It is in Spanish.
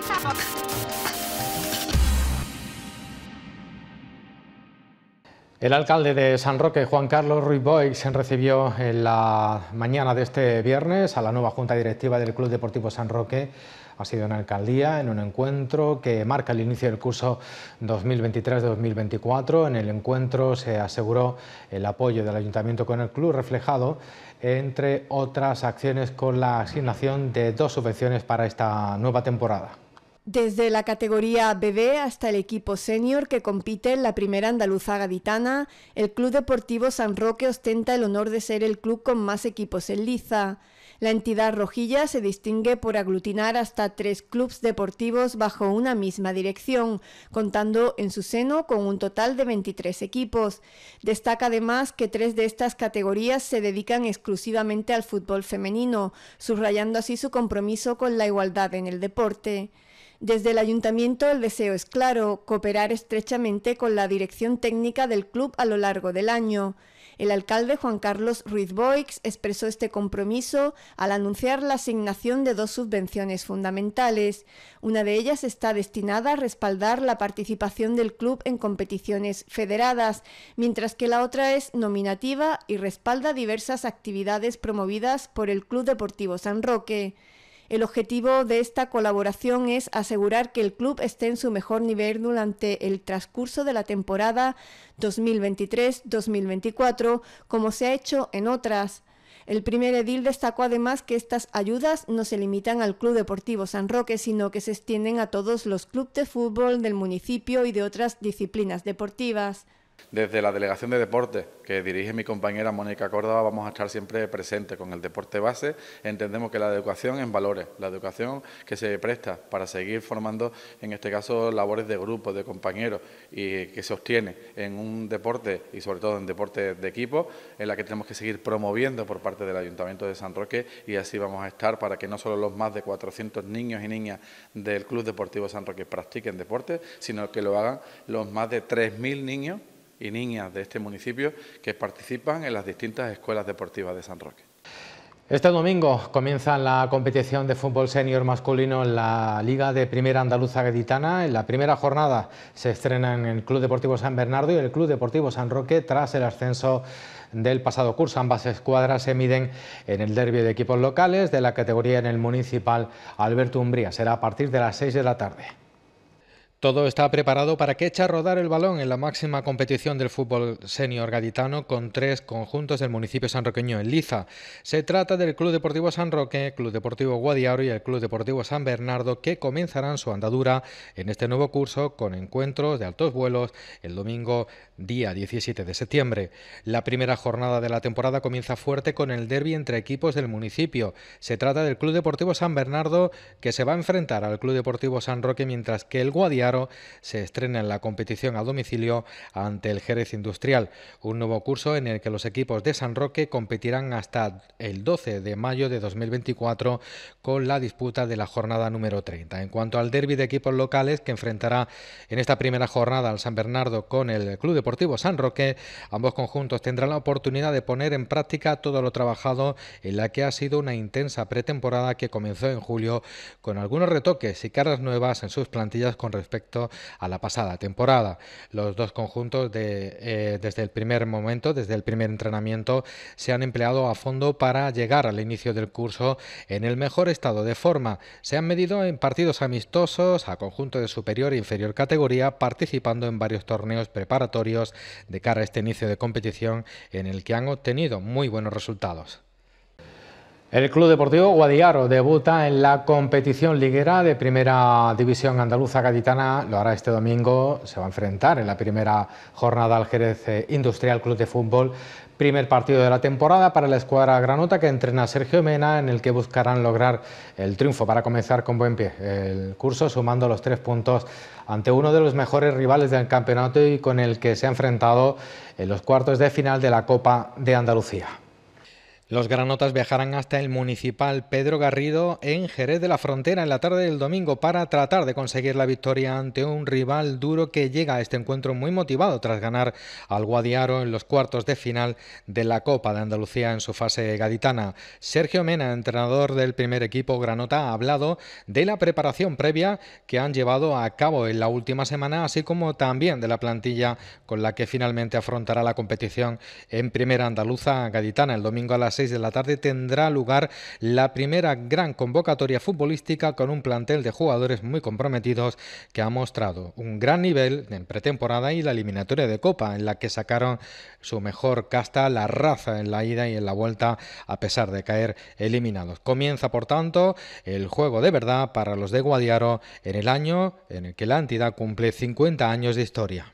下好。El alcalde de San Roque, Juan Carlos Ruiz Boix, recibió en la mañana de este viernes a la nueva Junta Directiva del Club Deportivo San Roque. Ha sido en alcaldía, en un encuentro que marca el inicio del curso 2023-2024. En el encuentro se aseguró el apoyo del ayuntamiento con el club, reflejado entre otras acciones con la asignación de dos subvenciones para esta nueva temporada. Desde la categoría bebé hasta el equipo senior que compite en la primera andaluza gaditana, el Club Deportivo San Roque ostenta el honor de ser el club con más equipos en liza. La entidad rojilla se distingue por aglutinar hasta tres clubes deportivos bajo una misma dirección, contando en su seno con un total de 23 equipos. Destaca además que tres de estas categorías se dedican exclusivamente al fútbol femenino, subrayando así su compromiso con la igualdad en el deporte. Desde el ayuntamiento el deseo es claro, cooperar estrechamente con la dirección técnica del club a lo largo del año. El alcalde Juan Carlos Ruiz Boix expresó este compromiso al anunciar la asignación de dos subvenciones fundamentales. Una de ellas está destinada a respaldar la participación del club en competiciones federadas, mientras que la otra es nominativa y respalda diversas actividades promovidas por el Club Deportivo San Roque. El objetivo de esta colaboración es asegurar que el club esté en su mejor nivel durante el transcurso de la temporada 2023-2024, como se ha hecho en otras. El primer edil destacó además que estas ayudas no se limitan al Club Deportivo San Roque, sino que se extienden a todos los clubes de fútbol del municipio y de otras disciplinas deportivas. Desde la Delegación de Deportes, que dirige mi compañera Mónica Córdoba, vamos a estar siempre presentes con el deporte base. Entendemos que la educación en valores, la educación que se presta para seguir formando, en este caso, labores de grupo, de compañeros, y que se obtiene en un deporte y sobre todo en deporte de equipo, en la que tenemos que seguir promoviendo por parte del Ayuntamiento de San Roque y así vamos a estar para que no solo los más de 400 niños y niñas del Club Deportivo San Roque practiquen deporte, sino que lo hagan los más de 3.000 niños y niñas de este municipio que participan en las distintas escuelas deportivas de San Roque. Este domingo comienza la competición de fútbol senior masculino en la Liga de Primera Andaluza Gaditana. En la primera jornada se estrenan el Club Deportivo San Bernardo y el Club Deportivo San Roque tras el ascenso del pasado curso. Ambas escuadras se miden en el derby de equipos locales de la categoría en el municipal Alberto Umbría. Será a partir de las 6 de la tarde. Todo está preparado para que echa a rodar el balón en la máxima competición del fútbol senior gaditano con tres conjuntos del municipio sanroqueño en Liza. Se trata del Club Deportivo San Roque, Club Deportivo Guadiaro y el Club Deportivo San Bernardo que comenzarán su andadura en este nuevo curso con encuentros de altos vuelos el domingo día 17 de septiembre. La primera jornada de la temporada comienza fuerte con el derby entre equipos del municipio. Se trata del Club Deportivo San Bernardo que se va a enfrentar al Club Deportivo San Roque mientras que el Guadiaro se estrena en la competición a domicilio ante el Jerez Industrial, un nuevo curso en el que los equipos de San Roque competirán hasta el 12 de mayo de 2024 con la disputa de la jornada número 30. En cuanto al derby de equipos locales que enfrentará en esta primera jornada al San Bernardo con el Club Deportivo San Roque, ambos conjuntos tendrán la oportunidad de poner en práctica todo lo trabajado en la que ha sido una intensa pretemporada que comenzó en julio con algunos retoques y caras nuevas en sus plantillas con respecto respecto a la pasada temporada. Los dos conjuntos eh, desde el primer momento, desde el primer entrenamiento, se han empleado a fondo para llegar al inicio del curso en el mejor estado de forma. Se han medido en partidos amistosos a conjunto de superior e inferior categoría, participando en varios torneos preparatorios de cara a este inicio de competición en el que han obtenido muy buenos resultados. El Club Deportivo Guadiaro debuta en la competición liguera de Primera División Andaluza Gaditana. Lo hará este domingo. Se va a enfrentar en la primera jornada al Jerez eh, Industrial Club de Fútbol. Primer partido de la temporada para la escuadra granota que entrena Sergio Mena, en el que buscarán lograr el triunfo para comenzar con buen pie el curso, sumando los tres puntos ante uno de los mejores rivales del campeonato y con el que se ha enfrentado en los cuartos de final de la Copa de Andalucía. Los granotas viajarán hasta el municipal Pedro Garrido en Jerez de la Frontera en la tarde del domingo para tratar de conseguir la victoria ante un rival duro que llega a este encuentro muy motivado tras ganar al Guadiaro en los cuartos de final de la Copa de Andalucía en su fase gaditana. Sergio Mena, entrenador del primer equipo granota, ha hablado de la preparación previa que han llevado a cabo en la última semana, así como también de la plantilla con la que finalmente afrontará la competición en Primera Andaluza gaditana el domingo a las 6 de la tarde tendrá lugar la primera gran convocatoria futbolística con un plantel de jugadores muy comprometidos que ha mostrado un gran nivel en pretemporada y la eliminatoria de Copa, en la que sacaron su mejor casta la raza en la ida y en la vuelta, a pesar de caer eliminados. Comienza, por tanto, el juego de verdad para los de Guadiaro en el año en el que la entidad cumple 50 años de historia.